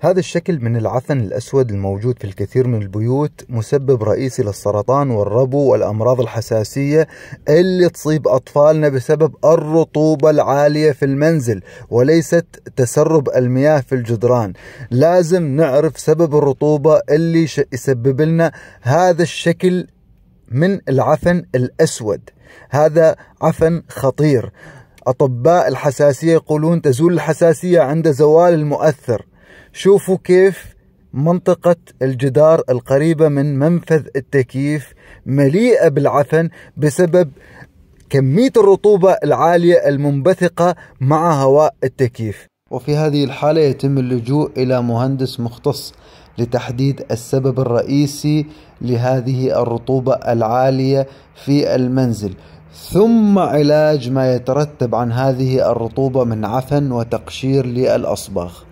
هذا الشكل من العفن الأسود الموجود في الكثير من البيوت مسبب رئيسي للسرطان والربو والأمراض الحساسية اللي تصيب أطفالنا بسبب الرطوبة العالية في المنزل وليست تسرب المياه في الجدران لازم نعرف سبب الرطوبة اللي يسبب لنا هذا الشكل من العفن الأسود هذا عفن خطير أطباء الحساسية يقولون تزول الحساسية عند زوال المؤثر شوفوا كيف منطقة الجدار القريبة من منفذ التكييف مليئة بالعفن بسبب كمية الرطوبة العالية المنبثقة مع هواء التكييف وفي هذه الحالة يتم اللجوء إلى مهندس مختص لتحديد السبب الرئيسي لهذه الرطوبة العالية في المنزل ثم علاج ما يترتب عن هذه الرطوبة من عفن وتقشير للأصباغ